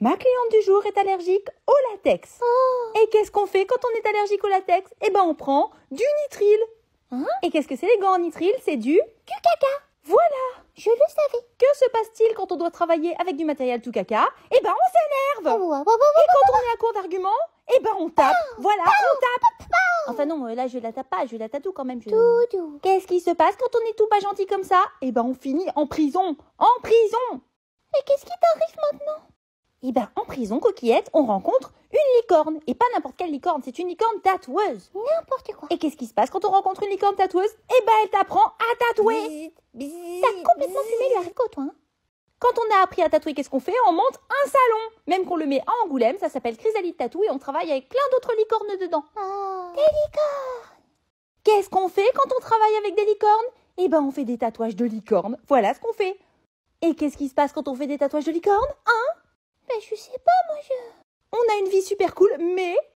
Ma cliente du jour est allergique au latex. Oh. Et qu'est-ce qu'on fait quand on est allergique au latex Eh ben, on prend du nitrile. Hein? Et qu'est-ce que c'est les gants en nitrile C'est du Du caca. Voilà. Je le savais. Que se passe-t-il quand on doit travailler avec du matériel tout caca Eh ben, on s'énerve. Oh, oh, Et quand on est à court d'arguments, eh ben, on tape. voilà, on tape. Enfin non, là je la tape pas, je la tatoue quand même. Tout doux Qu'est-ce qui se passe quand on est tout pas gentil comme ça Eh ben, on finit en prison. En prison. Mais qu'est-ce qui t'arrive maintenant eh ben, en prison, coquillette, on rencontre une licorne. Et pas n'importe quelle licorne, c'est une licorne tatoueuse. N'importe quoi. Et qu'est-ce qui se passe quand on rencontre une licorne tatoueuse Eh ben, elle t'apprend à tatouer. T'as complètement fumé le haricot, toi. Hein. quand on a appris à tatouer, qu'est-ce qu'on fait On monte un salon. Même qu'on le met à Angoulême, ça s'appelle Chrysalide Tatou et on travaille avec plein d'autres licornes dedans. Ah. Des licornes Qu'est-ce qu'on fait quand on travaille avec des licornes Eh ben, on fait des tatouages de licornes. Voilà ce qu'on fait. Et qu'est-ce qui se passe quand on fait des tatouages de licornes Hein je sais pas, moi je... On a une vie super cool, mais